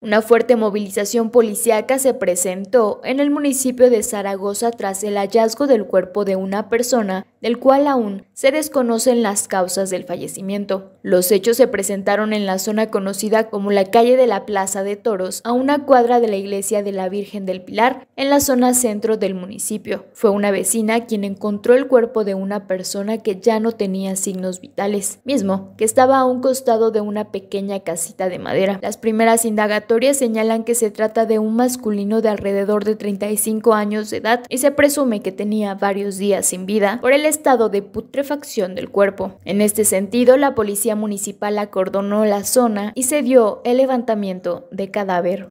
Una fuerte movilización policíaca se presentó en el municipio de Zaragoza tras el hallazgo del cuerpo de una persona del cual aún se desconocen las causas del fallecimiento. Los hechos se presentaron en la zona conocida como la calle de la Plaza de Toros, a una cuadra de la iglesia de la Virgen del Pilar, en la zona centro del municipio. Fue una vecina quien encontró el cuerpo de una persona que ya no tenía signos vitales, mismo que estaba a un costado de una pequeña casita de madera. Las primeras indagaciones señalan que se trata de un masculino de alrededor de 35 años de edad y se presume que tenía varios días sin vida por el estado de putrefacción del cuerpo. En este sentido, la policía municipal acordonó la zona y se dio el levantamiento de cadáver.